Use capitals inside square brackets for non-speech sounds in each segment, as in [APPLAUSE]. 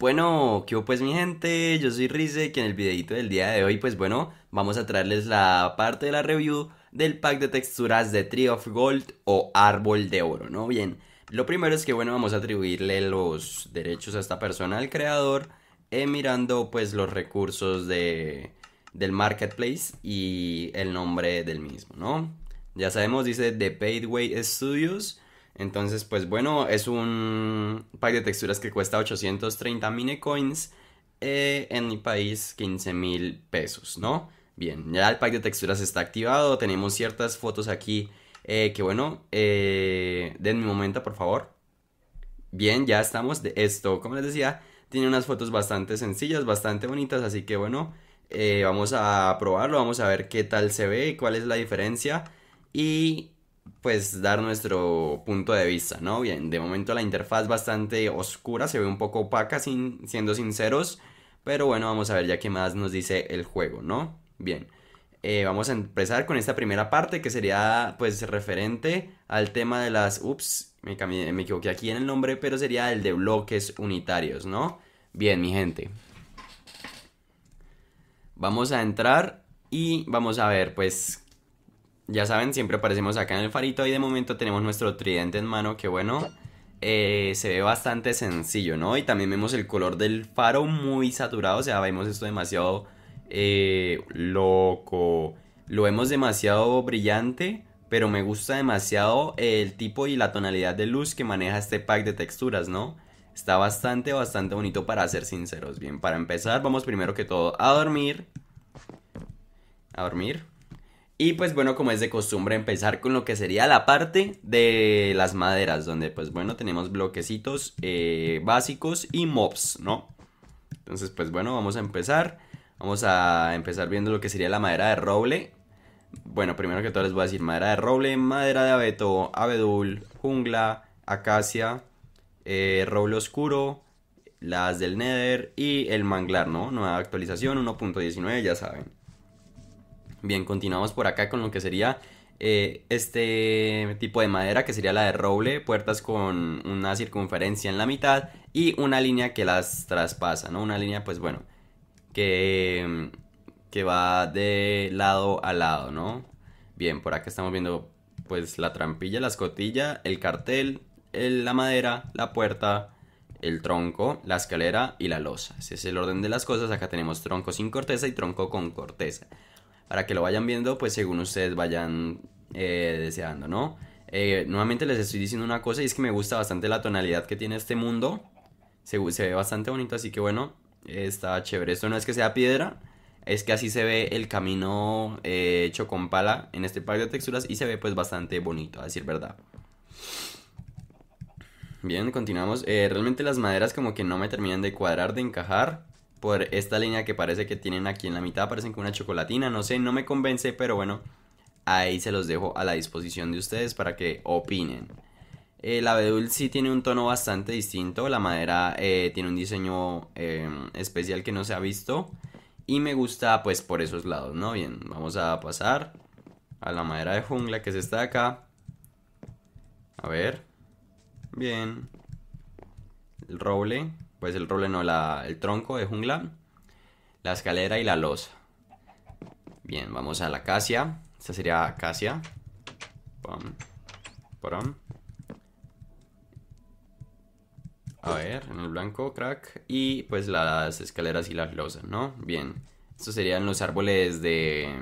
Bueno, ¿qué pues mi gente? Yo soy Rize, que en el videito del día de hoy, pues bueno, vamos a traerles la parte de la review del pack de texturas de Tree of Gold o Árbol de Oro, ¿no? Bien, lo primero es que bueno, vamos a atribuirle los derechos a esta persona, al creador, eh, mirando pues los recursos de, del marketplace y el nombre del mismo, ¿no? Ya sabemos, dice The Paidway Studios, entonces, pues bueno, es un pack de texturas que cuesta 830 mini coins. en mi país, 15 mil pesos, ¿no? Bien, ya el pack de texturas está activado. Tenemos ciertas fotos aquí. Eh, que bueno, eh, denme un momento, por favor. Bien, ya estamos. De esto, como les decía, tiene unas fotos bastante sencillas, bastante bonitas. Así que bueno, eh, vamos a probarlo. Vamos a ver qué tal se ve, cuál es la diferencia. Y pues dar nuestro punto de vista, ¿no? Bien, de momento la interfaz bastante oscura, se ve un poco opaca, sin, siendo sinceros, pero bueno, vamos a ver ya qué más nos dice el juego, ¿no? Bien, eh, vamos a empezar con esta primera parte que sería pues referente al tema de las, ups, me, me equivoqué aquí en el nombre, pero sería el de bloques unitarios, ¿no? Bien, mi gente. Vamos a entrar y vamos a ver pues ya saben, siempre aparecemos acá en el farito y de momento tenemos nuestro tridente en mano que bueno, eh, se ve bastante sencillo, ¿no? Y también vemos el color del faro muy saturado, o sea, vemos esto demasiado eh, loco, lo vemos demasiado brillante, pero me gusta demasiado el tipo y la tonalidad de luz que maneja este pack de texturas, ¿no? Está bastante, bastante bonito para ser sinceros. Bien, para empezar, vamos primero que todo a dormir. A dormir. Y pues bueno, como es de costumbre, empezar con lo que sería la parte de las maderas, donde pues bueno, tenemos bloquecitos eh, básicos y mobs, ¿no? Entonces pues bueno, vamos a empezar. Vamos a empezar viendo lo que sería la madera de roble. Bueno, primero que todo les voy a decir madera de roble, madera de abeto, abedul, jungla, acacia, eh, roble oscuro, las del nether y el manglar, ¿no? Nueva actualización 1.19, ya saben. Bien, continuamos por acá con lo que sería eh, este tipo de madera que sería la de roble, puertas con una circunferencia en la mitad y una línea que las traspasa, ¿no? Una línea pues bueno, que, que va de lado a lado, ¿no? Bien, por acá estamos viendo pues la trampilla, la escotilla, el cartel, la madera, la puerta, el tronco, la escalera y la losa. Ese es el orden de las cosas. Acá tenemos tronco sin corteza y tronco con corteza para que lo vayan viendo, pues según ustedes vayan eh, deseando, ¿no? Eh, nuevamente les estoy diciendo una cosa y es que me gusta bastante la tonalidad que tiene este mundo. Se, ve bastante bonito, así que bueno, está chévere. Esto no es que sea piedra, es que así se ve el camino eh, hecho con pala en este par de texturas y se ve pues bastante bonito, a decir verdad. Bien, continuamos. realmente las maderas como que no me terminan de cuadrar, de encajar por esta línea que parece que tienen aquí en la mitad, parecen como una chocolatina, no sé, no me convence, pero bueno, ahí se los dejo a la disposición de ustedes para que opinen. El eh, abedul sí tiene un tono bastante distinto, la madera eh, tiene un diseño em, especial que no se ha visto y me gusta pues por esos lados, ¿no? Bien, vamos a pasar a la madera de jungla que es esta de acá. A ver, bien, el roble, pues el roble no, la, el tronco de jungla, la escalera y la losa. Bien, vamos a la acacia. Esta sería acacia. Pam, A ver, en el blanco, crack. Y pues las escaleras y las losas, ¿no? Bien. Estos serían los árboles de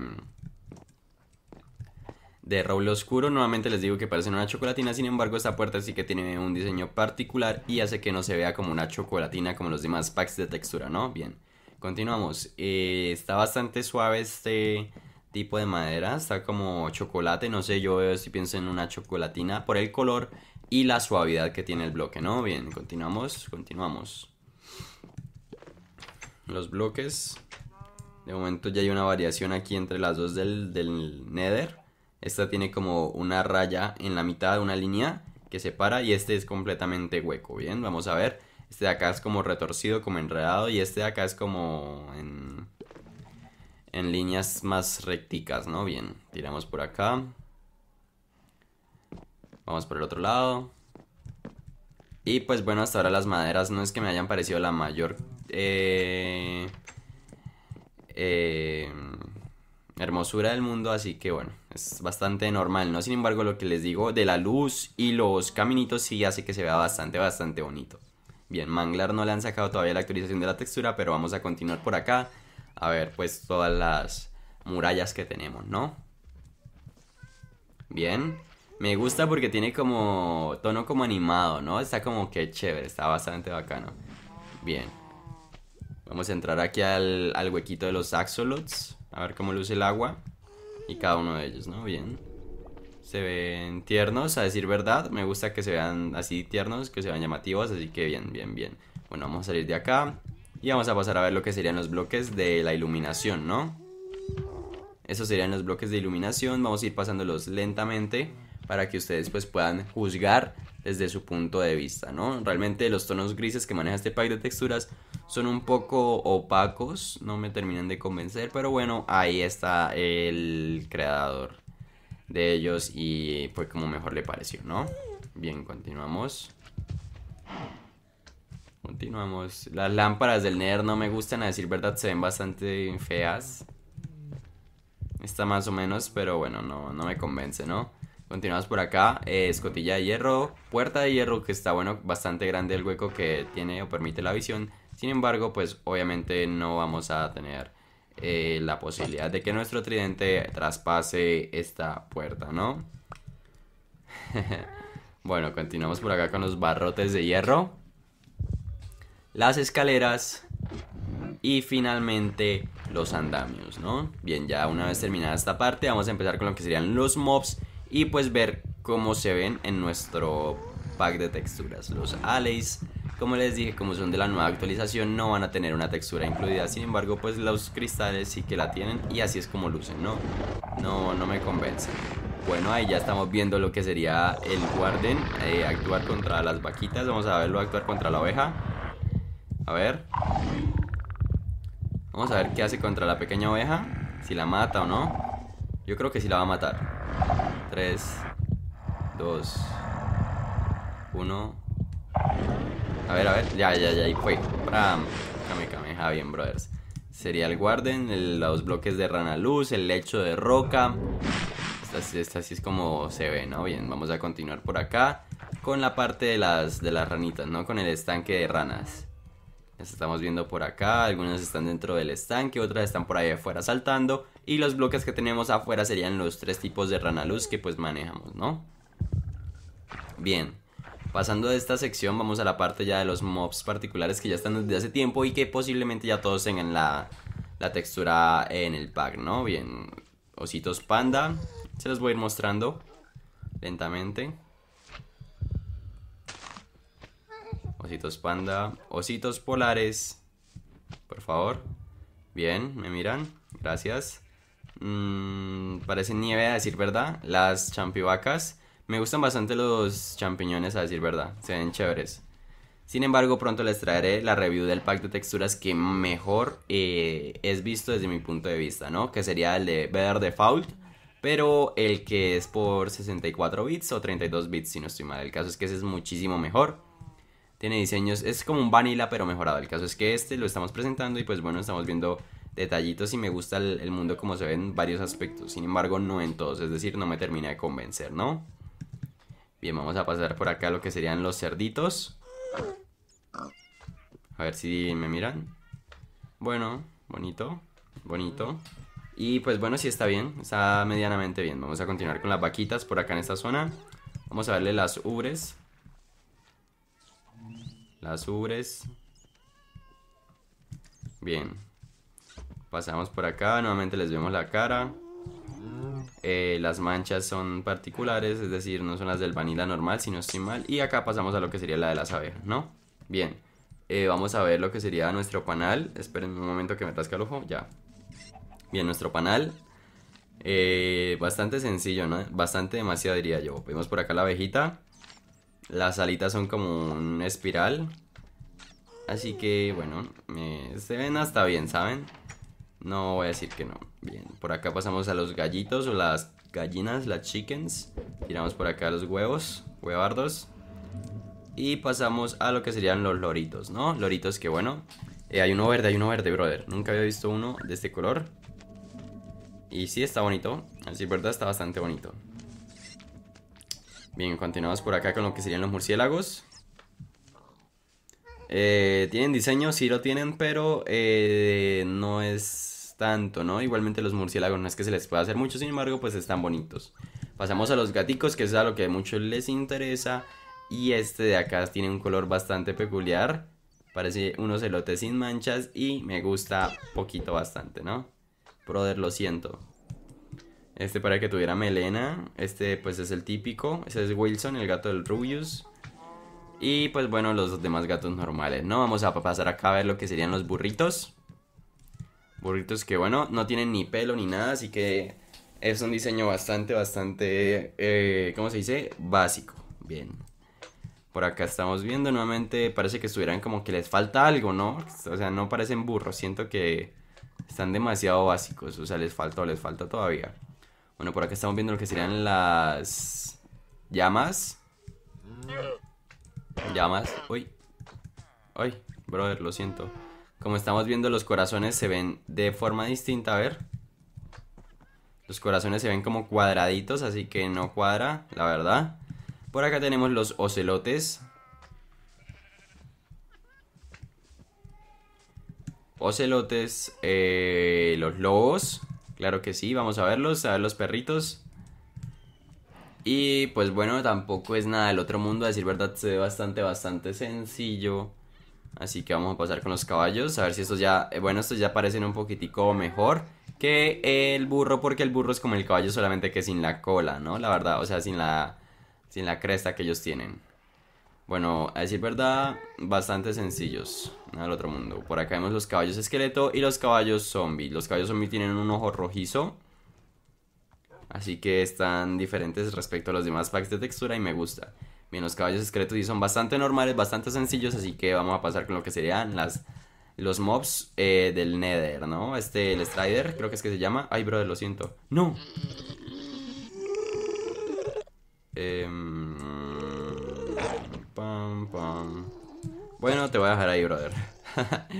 de roble oscuro. Nuevamente les digo que parecen una chocolatina, sin embargo esta puerta sí que tiene un diseño particular y hace que no se vea como una chocolatina como los demás packs de textura, ¿no? Bien, continuamos. Eh, está bastante suave este tipo de madera, está como chocolate, no sé, yo veo si pienso en una chocolatina por el color y la suavidad que tiene el bloque, ¿no? Bien, continuamos, continuamos. Los bloques. De momento ya hay una variación aquí entre las dos del, del Nether. Esta tiene como una raya en la mitad de una línea que separa y este es completamente hueco. Bien, vamos a ver. Este de acá es como retorcido, como enredado y este de acá es como en, líneas más recticas, ¿no? Bien, tiramos por acá. Vamos por el otro lado. Y pues bueno, hasta ahora las maderas no es que me hayan parecido la mayor... Eh, eh, hermosura del mundo, así que bueno es bastante normal, ¿no? Sin embargo, lo que les digo de la luz y los caminitos sí hace que se vea bastante, bastante bonito. Bien, Manglar no le han sacado todavía la actualización de la textura, pero vamos a continuar por acá a ver pues todas las murallas que tenemos, ¿no? Bien, me gusta porque tiene como tono como animado, ¿no? Está como que chévere, está bastante bacano. Bien, vamos a entrar aquí al, al huequito de los axolots, a ver cómo luce el agua. Y cada uno de ellos, ¿no? Bien. Se ven tiernos, a decir verdad. Me gusta que se vean así tiernos, que se vean llamativos. Así que bien, bien, bien. Bueno, vamos a salir de acá. Y vamos a pasar a ver lo que serían los bloques de la iluminación, ¿no? Esos serían los bloques de iluminación. Vamos a ir pasándolos lentamente para que ustedes pues puedan juzgar desde su punto de vista, ¿no? Realmente los tonos grises que maneja este pack de texturas son un poco opacos, no me terminan de convencer, pero bueno, ahí está el creador de ellos y fue como mejor le pareció, ¿no? Bien, continuamos. Continuamos. Las lámparas del Nether no me gustan, a decir verdad, se ven bastante feas. Está más o menos, pero bueno, no me convence, ¿no? Continuamos por acá, eh, escotilla de hierro, puerta de hierro que está bueno, bastante grande el hueco que tiene o permite la visión. Sin embargo, pues obviamente no vamos a tener eh, la posibilidad de que nuestro tridente traspase esta puerta, ¿no? [LAUGHS] bueno, continuamos por acá con los barrotes de hierro, las escaleras y finalmente los andamios, ¿no? Bien, ya una vez terminada esta parte, vamos a empezar con lo que serían los mobs y pues ver cómo se ven en nuestro pack de texturas. Los alleys, como les dije, como son de la nueva actualización, no van a tener una textura incluida. Sin embargo, pues los cristales sí que la tienen y así es como lucen, ¿no? No, no me convence. Bueno, ahí ya estamos viendo lo que sería el guarden, eh, actuar contra las vaquitas. Vamos a verlo actuar contra la oveja. A ver. Vamos a ver qué hace contra la pequeña oveja. Si la mata o no. Yo creo que sí la va a matar. 3, 2, 1. A ver, a ver. Ya, ya, ya. Ahí fue. came, came, ah, Bien, brothers. Sería el guarden, los bloques de rana luz, el lecho de roca. Esta, esta, así es como se ve, ¿no? Bien, vamos a continuar por acá con la parte de las, de las ranitas, ¿no? Con el estanque de ranas estamos viendo por acá, algunas están dentro del estanque, otras están por ahí afuera saltando. Y los bloques que tenemos afuera serían los tres tipos de rana luz que pues manejamos, ¿no? Bien, pasando de esta sección vamos a la parte ya de los mobs particulares que ya están desde hace tiempo y que posiblemente ya todos tengan la, la textura en el pack, ¿no? Bien, ositos panda, se los voy a ir mostrando lentamente. Ositos panda. Ositos polares. Por favor. Bien, me miran. Gracias. Mm, parece parecen nieve a decir verdad. Las champivacas. Me gustan bastante los champiñones a decir verdad. Se ven chéveres. Sin embargo, pronto les traeré la review del pack de texturas que mejor eh, es visto desde mi punto de vista, ¿no? Que sería el de Better Default, pero el que es por 64 bits o 32 bits, si no estoy mal. El caso es que ese es muchísimo mejor tiene diseños, es como un vanilla pero mejorado. El caso es que este lo estamos presentando y pues bueno, estamos viendo detallitos y me gusta el, mundo como se ve en varios aspectos. Sin embargo, no en todos, es decir, no me termina de convencer, ¿no? Bien, vamos a pasar por acá lo que serían los cerditos. A ver si me miran. Bueno, bonito, bonito. Y pues bueno, sí está bien, está medianamente bien. Vamos a continuar con las vaquitas por acá en esta zona. Vamos a verle las ubres. Las Bien. Pasamos por acá, nuevamente les vemos la cara. Eh, las manchas son particulares, es decir, no son las del vanilla normal, sino estoy mal. Y acá pasamos a lo que sería la de la abejas, ¿no? Bien, eh, vamos a ver lo que sería nuestro panal. Esperen un momento que me rasca el ojo, ya. Bien, nuestro panal. Eh, bastante sencillo, ¿no? Bastante demasiado diría yo. Vemos por acá la abejita. Las alitas son como un espiral. Así que, bueno, se ven hasta bien, ¿saben? No voy a decir que no. Bien, por acá pasamos a los gallitos o las gallinas, las chickens. Tiramos por acá los huevos, huevardos. Y pasamos a lo que serían los loritos, ¿no? Loritos que, bueno, eh, hay uno verde, hay uno verde, brother. Nunca había visto uno de este color. Y sí, está bonito. Así, verdad, está bastante bonito. Bien, continuamos por acá con lo que serían los murciélagos. Eh, tienen diseño, sí lo tienen, pero eh, no es tanto, ¿no? Igualmente los murciélagos no es que se les pueda hacer mucho, sin embargo, pues están bonitos. Pasamos a los gaticos, que es a lo que a muchos les interesa. Y este de acá tiene un color bastante peculiar. Parece unos elotes sin manchas y me gusta poquito bastante, ¿no? Brother, lo siento. Este para que tuviera melena. Este pues es el típico. Ese es Wilson, el gato del Rubius. Y pues bueno, los demás gatos normales, ¿no? Vamos a pasar acá a ver lo que serían los burritos. Burritos que bueno, no tienen ni pelo ni nada, así que es un diseño bastante, bastante, eh, ¿cómo se dice? Básico. Bien. Por acá estamos viendo nuevamente, parece que estuvieran como que les falta algo, ¿no? O sea, no parecen burros, siento que están demasiado básicos, o sea, les falta les falta todavía. Bueno, por acá estamos viendo lo que serían las llamas. Llamas. Uy. Uy, brother, lo siento. Como estamos viendo, los corazones se ven de forma distinta, a ver. Los corazones se ven como cuadraditos, así que no cuadra, la verdad. Por acá tenemos los ocelotes. Ocelotes, eh, los lobos. Claro que sí, vamos a verlos, a ver los perritos. Y pues bueno, tampoco es nada del otro mundo, a decir verdad, se ve bastante, bastante sencillo. Así que vamos a pasar con los caballos, a ver si estos ya, eh, bueno, estos ya parecen un poquitico mejor que el burro, porque el burro es como el caballo solamente que sin la cola, ¿no? La verdad, o sea, sin la, sin la cresta que ellos tienen. Bueno, a decir verdad, bastante sencillos. Al otro mundo. Por acá vemos los caballos esqueleto y los caballos zombie. Los caballos zombie tienen un ojo rojizo. Así que están diferentes respecto a los demás packs de textura y me gusta. Bien, los caballos esqueleto sí son bastante normales, bastante sencillos. Así que vamos a pasar con lo que serían las, los mobs eh, del Nether, ¿no? Este, el Strider, creo que es que se llama. Ay, brother, lo siento. ¡No! Eh, pam, pam. Bueno, te voy a dejar ahí, brother. [LAUGHS]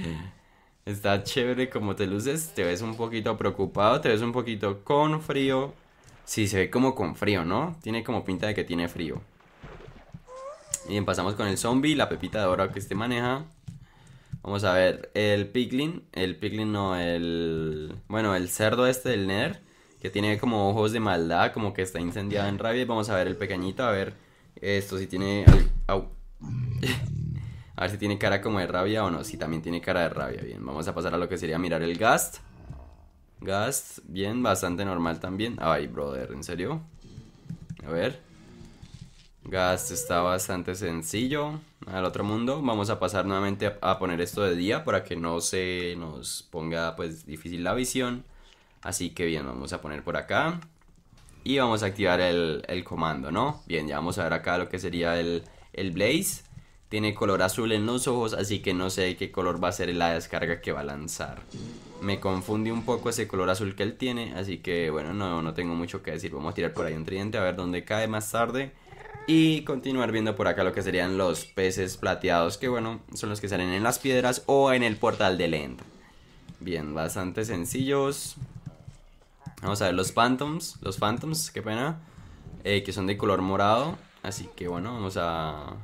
Está chévere como te luces. Te ves un poquito preocupado, te ves un poquito con frío. Sí, se ve como con frío, ¿no? Tiene como pinta de que tiene frío. Bien, pasamos con el zombie, la pepita de oro que este maneja. Vamos a ver, el piglin, el piglin no, el... Bueno, el cerdo este del Ner. que tiene como ojos de maldad, como que está incendiado en rabia. vamos a ver el pequeñito, a ver esto, si tiene a ver si tiene cara como de rabia o no. Si también tiene cara de rabia. Bien, vamos a pasar a lo que sería mirar el gast. Gast, bien, bastante normal también. Ay, brother, ¿en serio? A ver. Gast está bastante sencillo. Al otro mundo. Vamos a pasar nuevamente a, poner esto de día para que no se nos ponga pues difícil la visión. Así que bien, vamos a poner por acá. Y vamos a activar el, el comando, ¿no? Bien, ya vamos a ver acá lo que sería el, el Blaze tiene color azul en los ojos, así que no sé qué color va a ser la descarga que va a lanzar. Me confunde un poco ese color azul que él tiene, así que bueno, no, tengo mucho que decir. Vamos a tirar por ahí un tridente a ver dónde cae más tarde. Y continuar viendo por acá lo que serían los peces plateados, que bueno, son los que salen en las piedras o en el portal del End. Bien, bastante sencillos. Vamos a ver los Phantoms, los Phantoms, qué pena, eh, que son de color morado. Así que bueno, vamos a,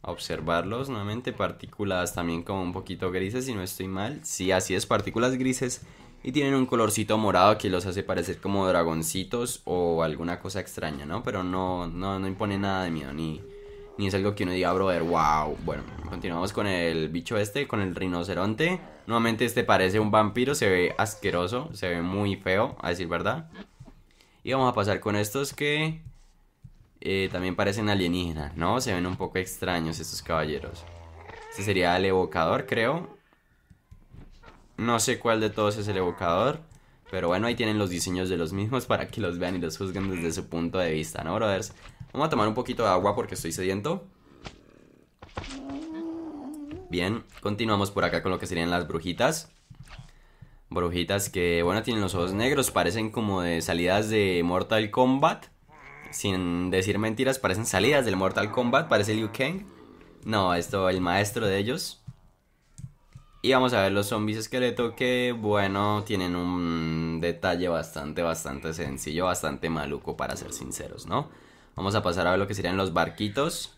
observarlos nuevamente. Partículas también como un poquito grises, si no estoy mal. Sí, así es, partículas grises. Y tienen un colorcito morado que los hace parecer como dragoncitos o alguna cosa extraña, ¿no? Pero no, no, no impone nada de miedo, ni, ni es algo que uno diga, brother, wow. Bueno, continuamos con el bicho este, con el rinoceronte. Nuevamente este parece un vampiro, se ve asqueroso, se ve muy feo, a decir verdad. Y vamos a pasar con estos que eh, también parecen alienígenas, ¿no? Se ven un poco extraños estos caballeros. Este sería el evocador, creo. No sé cuál de todos es el evocador. Pero bueno, ahí tienen los diseños de los mismos [LAUGHS] para que los vean y los juzguen desde su punto de vista, ¿no, brothers? Vamos a tomar un poquito de agua porque estoy sediento. Bien, continuamos por acá con lo que serían las brujitas. Brujitas que, bueno, tienen los ojos negros, parecen como de salidas de Mortal Kombat sin decir mentiras, parecen salidas del Mortal Kombat, parece Liu Kang. No, esto, el maestro de ellos. Y vamos a ver los zombies esqueleto que, bueno, tienen un detalle bastante, bastante sencillo, bastante maluco para ser sinceros, ¿no? Vamos a pasar a ver lo que serían los barquitos.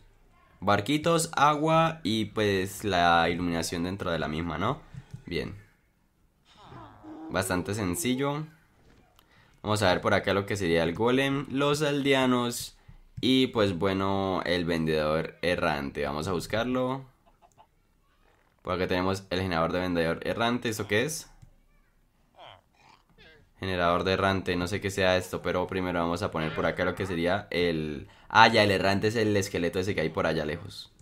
Barquitos, agua y pues la iluminación dentro de la misma, ¿no? Bien. Bastante sencillo. Vamos a ver por acá lo que sería el golem, los aldeanos y pues bueno, el vendedor errante. Vamos a buscarlo. Por acá tenemos el generador de vendedor errante. ¿Eso qué es? Generador de errante, no sé qué sea esto, pero primero vamos a poner por acá lo que sería el... Ah, ya, el errante es el esqueleto ese que hay por allá lejos.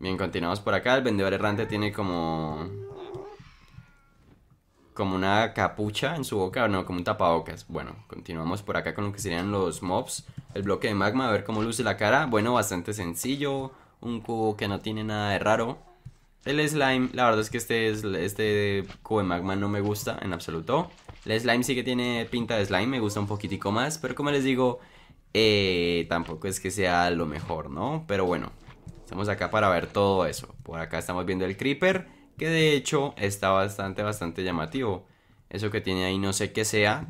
Bien, continuamos por acá. El vendedor errante tiene como como una capucha en su boca, no, como un tapabocas. Bueno, continuamos por acá con lo que serían los mobs. El bloque de magma, a ver cómo luce la cara. Bueno, bastante sencillo. Un cubo que no tiene nada de raro. El slime, la verdad es que este, este cubo de magma no me gusta en absoluto. El slime sí que tiene pinta de slime, me gusta un poquitico más. Pero como les digo, eh, tampoco es que sea lo mejor, ¿no? Pero bueno, estamos acá para ver todo eso. Por acá estamos viendo el creeper que de hecho está bastante, bastante llamativo. Eso que tiene ahí no sé qué sea.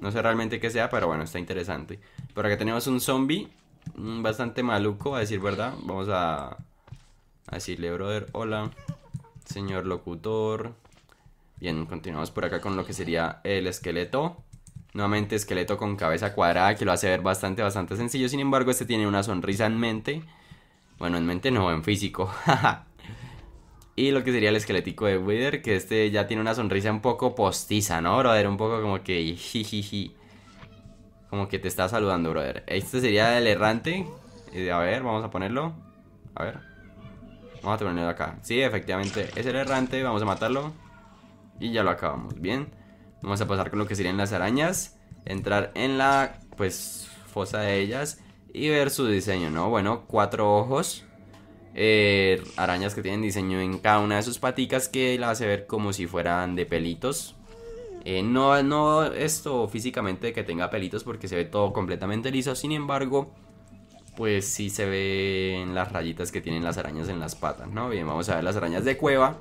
No sé realmente qué sea, pero bueno, está interesante. Por acá tenemos un zombie mm, bastante maluco, a decir verdad. Vamos a, decirle, brother, hola, señor locutor. Bien, continuamos por acá con lo que sería el esqueleto. Nuevamente esqueleto con cabeza cuadrada que lo hace ver bastante, bastante sencillo. Sin embargo, este tiene una sonrisa en mente. Bueno, en mente no, en físico. [LAUGHS] Y lo que sería el esquelético de Wither, que este ya tiene una sonrisa un poco postiza, ¿no, brother? Un poco como que... Como que te está saludando, brother. Este sería el errante. Eh, a ver, vamos a ponerlo. A ver. Vamos a ponerlo acá. Sí, efectivamente, es el errante. Vamos a matarlo. Y ya lo acabamos. Bien. Vamos a pasar con lo que serían las arañas. Entrar en la, pues, fosa de ellas. Y ver su diseño, ¿no? Bueno, cuatro ojos. Eh, arañas que tienen diseño en cada una de sus paticas que la hace ver como si fueran de pelitos. Eh, no, no esto físicamente que tenga pelitos porque se ve todo completamente liso, sin embargo, pues sí se ven las rayitas que tienen las arañas en las patas, ¿no? Bien, vamos a ver las arañas de cueva.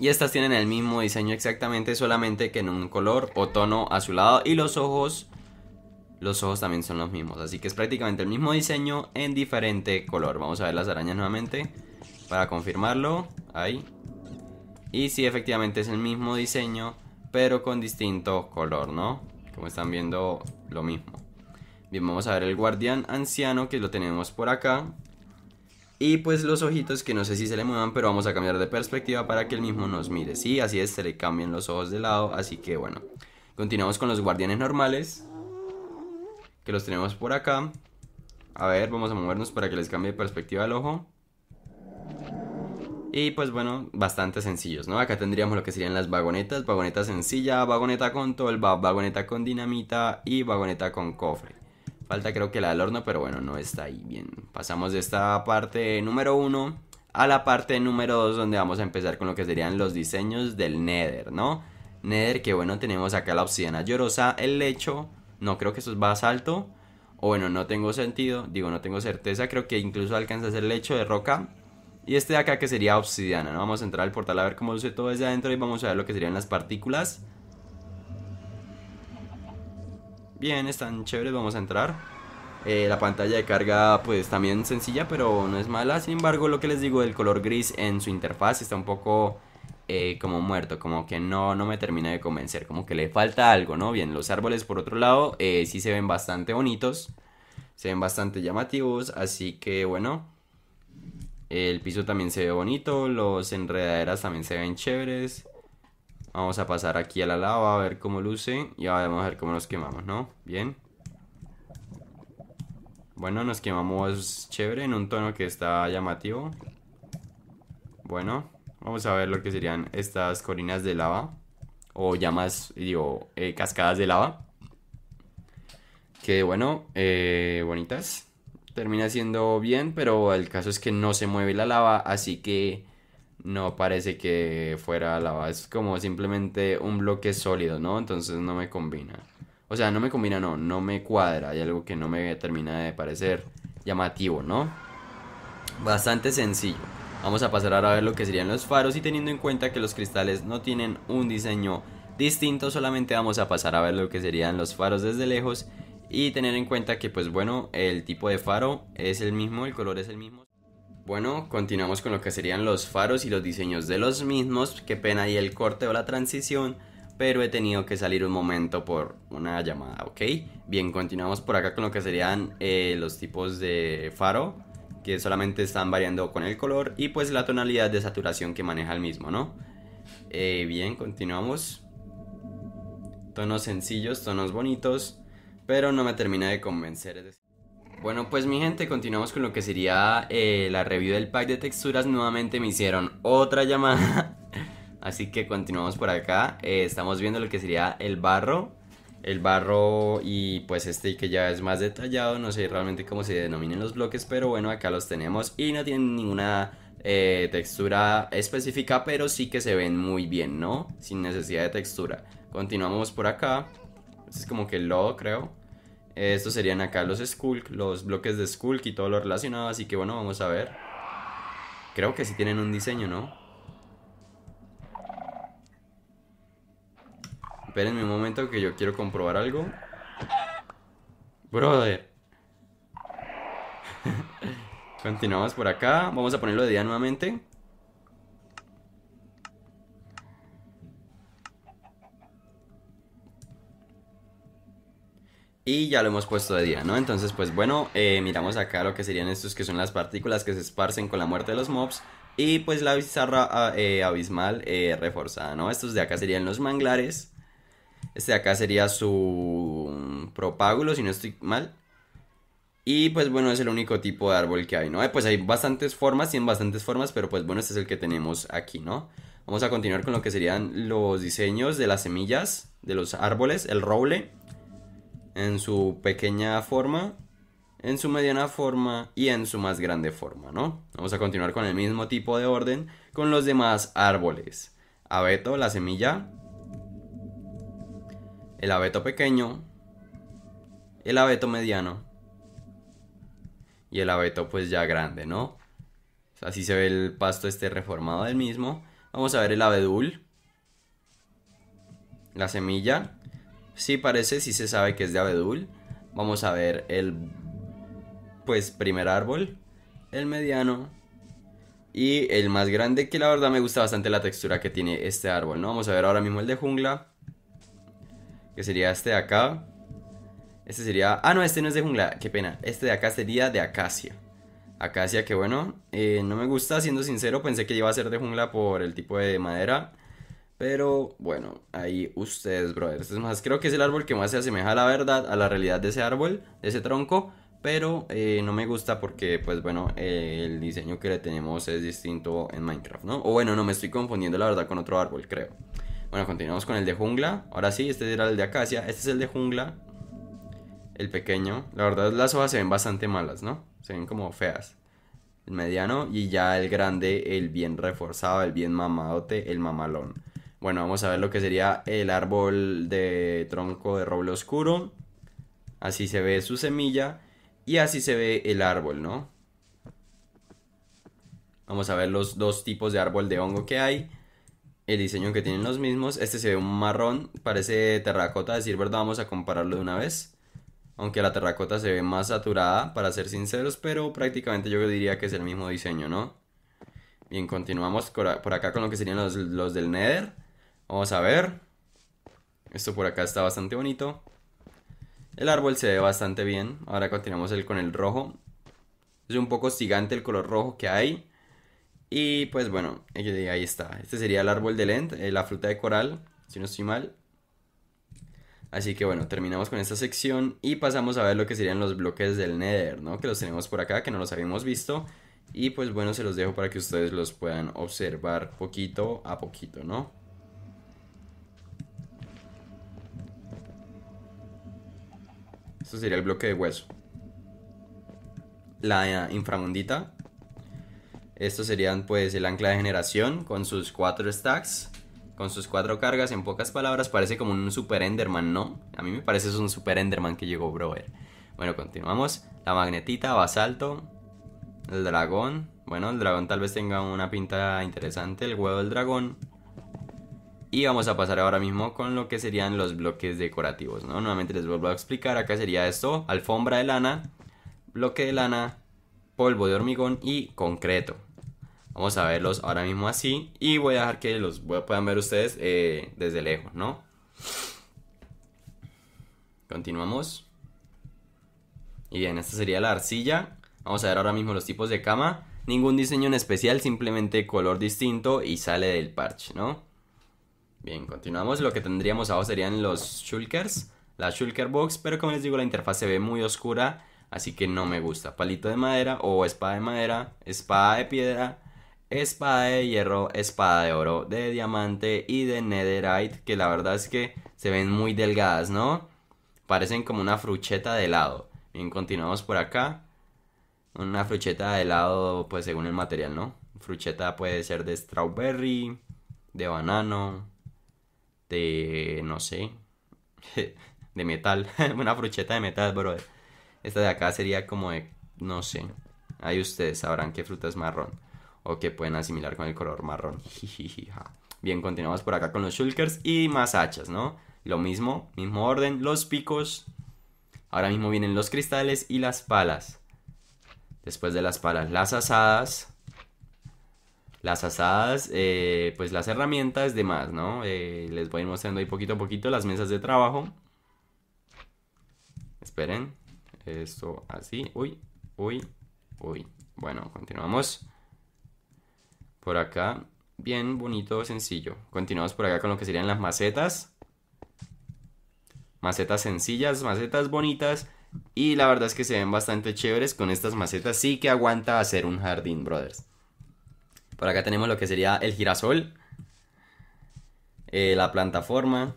Y estas tienen el mismo diseño exactamente, solamente que en un color o tono azulado y los ojos los ojos también son los mismos. Así que es prácticamente el mismo diseño en diferente color. Vamos a ver las arañas nuevamente para confirmarlo. Ahí. Y sí, efectivamente es el mismo diseño, pero con distinto color, ¿no? Como están viendo, lo mismo. Bien, vamos a ver el guardián anciano que lo tenemos por acá. Y pues los ojitos que no sé si se le muevan, pero vamos a cambiar de perspectiva para que el mismo nos mire. Sí, así es, se le cambian los ojos de lado, así que bueno. Continuamos con los guardianes normales que los tenemos por acá. A ver, vamos a movernos para que les cambie de perspectiva el ojo. Y pues bueno, bastante sencillos, ¿no? Acá tendríamos lo que serían las vagonetas, vagoneta sencilla, vagoneta con tolva, vagoneta con dinamita y vagoneta con cofre. Falta creo que la del horno, pero bueno, no está ahí bien. Pasamos de esta parte número uno a la parte número 2 donde vamos a empezar con lo que serían los diseños del Nether, ¿no? Nether que bueno, tenemos acá la obsidiana llorosa, el lecho, no creo que eso es basalto, alto, o bueno, no tengo sentido, digo, no tengo certeza, creo que incluso alcanza a ser lecho de roca, y este de acá que sería obsidiana, ¿no? Vamos a entrar al portal a ver cómo luce todo desde adentro y vamos a ver lo que serían las partículas. Bien, están chéveres, vamos a entrar. Eh, la pantalla de carga pues también sencilla, pero no es mala. Sin embargo, lo que les digo, del color gris en su interfaz está un poco eh, como muerto, como que no, no me termina de convencer, como que le falta algo, ¿no? Bien, los árboles por otro lado eh, sí se ven bastante bonitos, se ven bastante llamativos, así que bueno, el piso también se ve bonito, los enredaderas también se ven chéveres. Vamos a pasar aquí a la lava a ver cómo luce y ahora vamos a ver cómo nos quemamos, ¿no? Bien. Bueno, nos quemamos chévere en un tono que está llamativo. Bueno. Vamos a ver lo que serían estas corinas de lava. O llamas, digo, eh, cascadas de lava. Que bueno, eh, bonitas. Termina siendo bien, pero el caso es que no se mueve la lava, así que no parece que fuera lava. Es como simplemente un bloque sólido, ¿no? Entonces no me combina. O sea, no me combina, no, no me cuadra. Hay algo que no me termina de parecer llamativo, ¿no? Bastante sencillo. Vamos a pasar ahora a ver lo que serían los faros y teniendo en cuenta que los cristales no tienen un diseño distinto, solamente vamos a pasar a ver lo que serían los faros desde lejos y tener en cuenta que pues bueno, el tipo de faro es el mismo, el color es el mismo. Bueno, continuamos con lo que serían los faros y los diseños de los mismos. Qué pena y el corte o la transición, pero he tenido que salir un momento por una llamada, ¿ok? Bien, continuamos por acá con lo que serían eh, los tipos de faro que solamente están variando con el color y pues la tonalidad de saturación que maneja el mismo, ¿no? Eh, bien, continuamos. Tonos sencillos, tonos bonitos, pero no me termina de convencer. Bueno, pues mi gente, continuamos con lo que sería eh, la review del pack de texturas. Nuevamente me hicieron otra llamada, [LAUGHS] así que continuamos por acá. Eh, estamos viendo lo que sería el barro el barro y pues este que ya es más detallado, no sé realmente cómo se denominen los bloques, pero bueno, acá los tenemos y no tienen ninguna eh, textura específica, pero sí que se ven muy bien, ¿no? Sin necesidad de textura. Continuamos por acá, este es como que el lodo creo. Estos serían acá los Skulk, los bloques de Skulk y todo lo relacionado, así que bueno, vamos a ver. Creo que sí tienen un diseño, ¿no? Esperen un momento que yo quiero comprobar algo. Brother. [LAUGHS] Continuamos por acá. Vamos a ponerlo de día nuevamente. Y ya lo hemos puesto de día, ¿no? Entonces, pues bueno, eh, miramos acá lo que serían estos que son las partículas que se esparcen con la muerte de los mobs. Y pues la bizarra ah, eh, abismal eh, reforzada, ¿no? Estos de acá serían los manglares. Este de acá sería su mm, propágulo, si no estoy mal. Y pues bueno, es el único tipo de árbol que hay, ¿no? Eh, pues hay bastantes formas, tienen bastantes formas, pero pues bueno, este es el que tenemos aquí, ¿no? Vamos a continuar con lo que serían los diseños de las semillas, de los árboles, el roble, en su pequeña forma, en su mediana forma y en su más grande forma, ¿no? Vamos a continuar con el mismo tipo de orden con los demás árboles. Abeto, la semilla, el abeto pequeño, el abeto mediano y el abeto pues ya grande, ¿no? así se ve el pasto este reformado del mismo. Vamos a ver el abedul. La semilla. Sí parece, sí se sabe que es de abedul. Vamos a ver el pues primer árbol, el mediano y el más grande que la verdad me gusta bastante la textura que tiene este árbol, ¿no? Vamos a ver ahora mismo el de jungla que sería este de acá. Este sería... Ah, no, este no es de jungla. Qué pena. Este de acá sería de acacia. Acacia, que bueno, eh, no me gusta, siendo sincero, pensé que iba a ser de jungla por el tipo de madera. Pero bueno, ahí ustedes, brothers. Este más, creo que es el árbol que más se asemeja a la verdad, a la realidad de ese árbol, de ese tronco. Pero eh, no me gusta porque, pues bueno, eh, el diseño que le tenemos es distinto en Minecraft, ¿no? O bueno, no, me estoy confundiendo la verdad con otro árbol, creo. Bueno, continuamos con el de jungla. Ahora sí, este era el de acacia. Este es el de jungla. El pequeño. La verdad, las hojas se ven bastante malas, ¿no? Se ven como feas. El mediano y ya el grande, el bien reforzado, el bien mamadote, el mamalón. Bueno, vamos a ver lo que sería el árbol de tronco de roble oscuro. Así se ve su semilla y así se ve el árbol, ¿no? Vamos a ver los dos tipos de árbol de hongo que hay el diseño que tienen los mismos. Este se ve un marrón, parece terracota, decir verdad, vamos a compararlo de una vez. Aunque la terracota se ve más saturada, para ser sinceros, pero prácticamente yo diría que es el mismo diseño, ¿no? Bien, continuamos por acá con lo que serían los, del Nether. Vamos a ver. Esto por acá está bastante bonito. El árbol se ve bastante bien. Ahora continuamos el, con el rojo. Es un poco gigante el color rojo que hay. Y pues bueno, ahí está. Este sería el árbol de lente eh, la fruta de coral, si no estoy mal. Así que bueno, terminamos con esta sección y pasamos a ver lo que serían los bloques del Nether, ¿no? Que los tenemos por acá, que no los habíamos visto. Y pues bueno, se los dejo para que ustedes los puedan observar poquito a poquito, ¿no? Esto sería el bloque de hueso. La inframundita, esto serían pues el ancla de generación con sus cuatro stacks, con sus cuatro cargas. En pocas palabras parece como un super Enderman, ¿no? A mí me parece es un super Enderman que llegó, brother. Bueno, continuamos. La magnetita, basalto, el dragón. Bueno, el dragón tal vez tenga una pinta interesante, el huevo del dragón. Y vamos a pasar ahora mismo con lo que serían los bloques decorativos, ¿no? Nuevamente les vuelvo a explicar, acá sería esto, alfombra de lana, bloque de lana, polvo de hormigón y concreto. Vamos a verlos ahora mismo así y voy a dejar que los puedan ver ustedes eh, desde lejos, ¿no? Continuamos. Y bien, esta sería la arcilla. Vamos a ver ahora mismo los tipos de cama. Ningún diseño en especial, simplemente color distinto y sale del parche, ¿no? Bien, continuamos. Lo que tendríamos ahora serían los shulkers, la shulker box, pero como les digo, la interfaz se ve muy oscura, así que no me gusta. Palito de madera o espada de madera, espada de piedra, espada de hierro, espada de oro, de diamante y de netherite, que la verdad es que se ven muy delgadas, ¿no? Parecen como una frucheta de helado. Bien, continuamos por acá. Una frucheta de helado, pues según el material, ¿no? Frucheta puede ser de strawberry, de banano, de, no sé, [LAUGHS] de metal. [LAUGHS] una frucheta de metal, bro. Esta de acá sería como de, no sé. Ahí ustedes sabrán qué fruta es marrón o que pueden asimilar con el color marrón. [LAUGHS] Bien, continuamos por acá con los shulkers y más hachas, ¿no? Lo mismo, mismo orden, los picos. Ahora mismo vienen los cristales y las palas. Después de las palas, las asadas. Las asadas, eh, pues las herramientas, demás, ¿no? Eh, les voy a ir mostrando ahí poquito a poquito las mesas de trabajo. Esperen. Esto así. Uy, uy, uy. Bueno, continuamos. Por acá, bien bonito, sencillo. Continuamos por acá con lo que serían las macetas. Macetas sencillas, macetas bonitas. Y la verdad es que se ven bastante chéveres con estas macetas. Sí que aguanta hacer un jardín, brothers. Por acá tenemos lo que sería el girasol. Eh, la plataforma.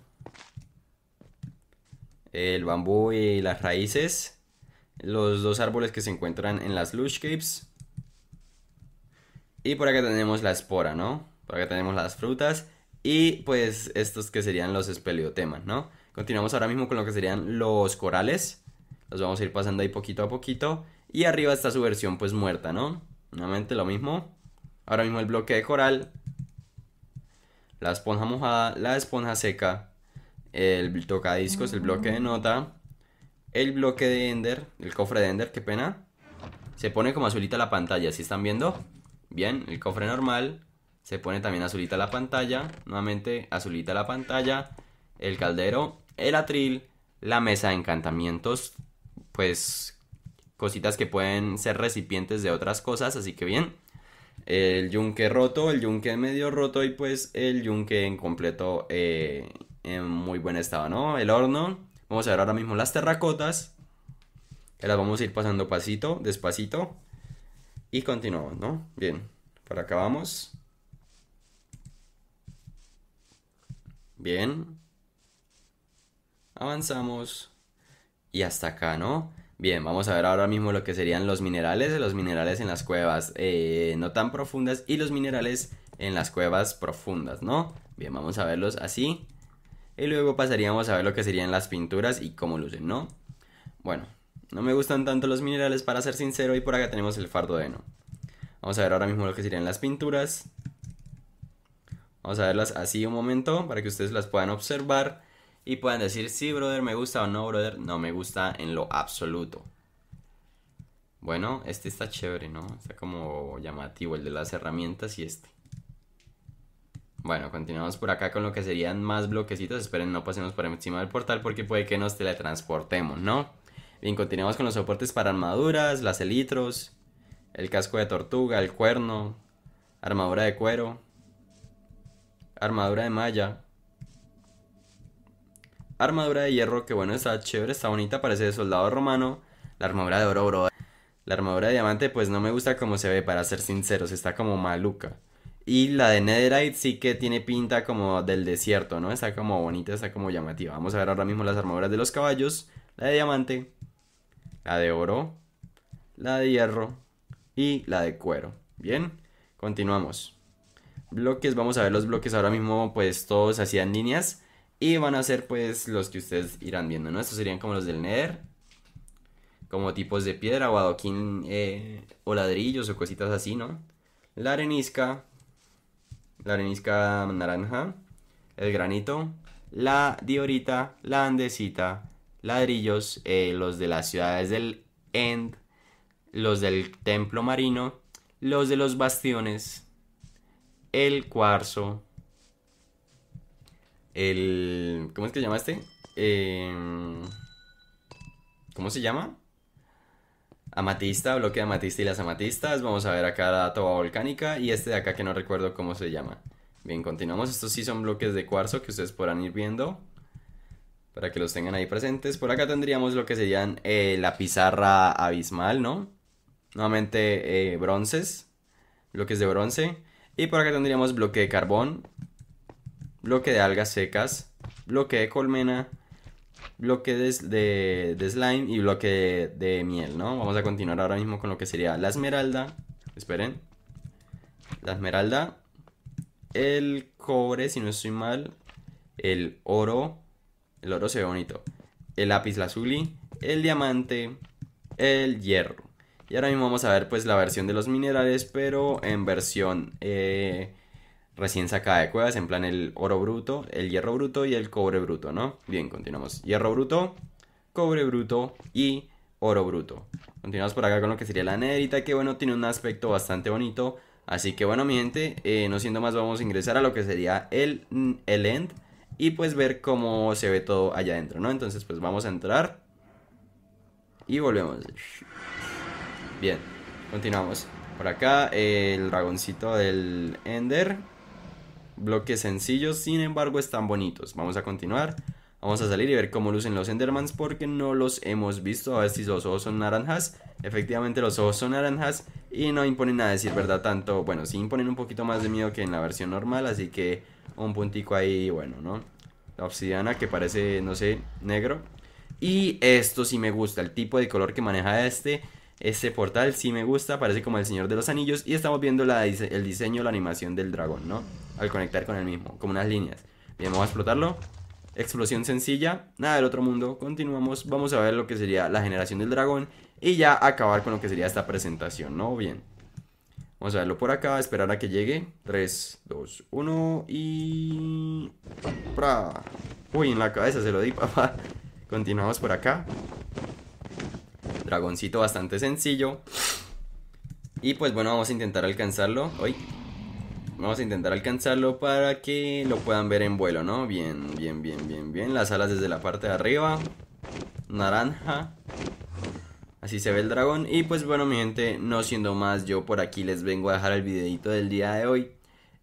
El bambú y las raíces. Los dos árboles que se encuentran en las lush y por acá tenemos la espora, ¿no? Por acá tenemos las frutas y pues estos que serían los espeleotemas, ¿no? Continuamos ahora mismo con lo que serían los corales. Los vamos a ir pasando ahí poquito a poquito. Y arriba está su versión pues muerta, ¿no? Nuevamente lo mismo. Ahora mismo el bloque de coral. La esponja mojada, la esponja seca. El tocadiscos, el bloque de nota. El bloque de ender, el cofre de ender, qué pena. Se pone como azulita la pantalla, ¿sí están viendo? Bien, el cofre normal. Se pone también azulita la pantalla. Nuevamente azulita la pantalla. El caldero, el atril, la mesa de encantamientos. Pues cositas que pueden ser recipientes de otras cosas. Así que bien. El yunque roto, el yunque medio roto y pues el yunque en completo eh, en muy buen estado, ¿no? El horno. Vamos a ver ahora mismo las terracotas. Que las vamos a ir pasando pasito, despacito. Y continuamos, ¿no? Bien, por acá vamos. Bien. Avanzamos. Y hasta acá, ¿no? Bien, vamos a ver ahora mismo lo que serían los minerales, los minerales en las cuevas eh, no tan profundas y los minerales en las cuevas profundas, ¿no? Bien, vamos a verlos así. Y luego pasaríamos a ver lo que serían las pinturas y cómo lucen, ¿no? Bueno, no me gustan tanto los minerales para ser sincero y por acá tenemos el fardo de no Vamos a ver ahora mismo lo que serían las pinturas. Vamos a verlas así un momento para que ustedes las puedan observar y puedan decir si brother me gusta o no brother no me gusta en lo absoluto. Bueno, este está chévere, ¿no? Está como llamativo el de las herramientas y este. Bueno, continuamos por acá con lo que serían más bloquecitos. Esperen, no pasemos por encima del portal porque puede que nos teletransportemos, ¿no? Bien, continuamos con los soportes para armaduras, las elitros, el casco de tortuga, el cuerno, armadura de cuero, armadura de malla, armadura de hierro, que bueno, está chévere, está bonita, parece de soldado romano, la armadura de oro, bro. La armadura de diamante pues no me gusta como se ve, para ser sinceros, está como maluca. Y la de Netherite sí que tiene pinta como del desierto, ¿no? Está como bonita, está como llamativa. Vamos a ver ahora mismo las armaduras de los caballos, la de diamante la de oro, la de hierro y la de cuero. Bien, continuamos. Bloques, vamos a ver los bloques ahora mismo, pues todos hacían líneas y van a ser pues los que ustedes irán viendo, ¿no? Estos serían como los del Nether, como tipos de piedra o adoquín eh, o ladrillos o cositas así, ¿no? La arenisca, la arenisca naranja, el granito, la diorita, la andesita, ladrillos, eh, los de las ciudades del End, los del templo marino, los de los bastiones, el cuarzo, el... ¿Cómo es que llamaste? Eh, em, ¿Cómo se llama? Amatista, bloque de amatista y las amatistas. Vamos a ver acá la toba volcánica y este de acá que no recuerdo cómo se llama. Bien, continuamos. Estos sí son bloques de cuarzo que ustedes podrán ir viendo para que los tengan ahí presentes. Por acá tendríamos lo que serían eh, la pizarra abismal, ¿no? Nuevamente eh, bronces, bloques de bronce. Y por acá tendríamos bloque de carbón, bloque de algas secas, bloque de colmena, bloque de, de, slime y bloque de, de, miel, ¿no? Vamos a continuar ahora mismo con lo que sería la esmeralda. Esperen. La esmeralda. El cobre, si no estoy mal. El oro. El oro se ve bonito. El lápiz lazuli, el diamante, el hierro. Y ahora mismo vamos a ver pues la versión de los minerales, pero en versión eh, recién sacada de cuevas, en plan el oro bruto, el hierro bruto y el cobre bruto, ¿no? Bien, continuamos. Hierro bruto, cobre bruto y oro bruto. Continuamos por acá con lo que sería la nerita, que bueno, tiene un aspecto bastante bonito. Así que bueno, mi gente, eh, no siendo más, vamos a ingresar a lo que sería el, el end y pues ver cómo se ve todo allá adentro, ¿no? Entonces pues vamos a entrar y volvemos. Bien, continuamos. Por acá el dragoncito del Ender. Bloques sencillos, sin embargo, están bonitos. Vamos a continuar. Vamos a salir y ver cómo lucen los Endermans porque no los hemos visto. A ver si los ojos son naranjas. Efectivamente los ojos son naranjas y no imponen nada decir verdad tanto. Bueno, sí imponen un poquito más de miedo que en la versión normal, así que un puntico ahí, bueno, ¿no? La obsidiana que parece, no sé, negro. Y esto sí me gusta, el tipo de color que maneja este. Este portal sí me gusta, parece como el Señor de los Anillos. Y estamos viendo el diseño, la animación del dragón, ¿no? Al conectar con el mismo, como unas líneas. Bien, vamos a explotarlo. Explosión sencilla, nada del otro mundo. Continuamos, vamos a ver lo que sería la generación del dragón y ya acabar con lo que sería esta presentación, ¿no? Bien. Vamos a verlo por acá, esperar a que llegue. 3, 2, 1 y... ¡Pra! Uy, en la cabeza se lo di, [LAUGHS] papá. Continuamos por acá. Dragoncito bastante sencillo. Y pues bueno, vamos a intentar alcanzarlo. hoy vamos a intentar alcanzarlo para que lo puedan ver en vuelo, ¿no? Bien, bien, bien, bien, bien. Las alas desde la parte de arriba. Naranja. Así se ve el dragón. Y pues bueno, mi gente, no siendo más, yo por aquí les vengo a dejar el videito del día de hoy.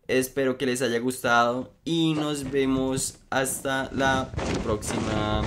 Espero que les haya gustado y nos vemos hasta la próxima.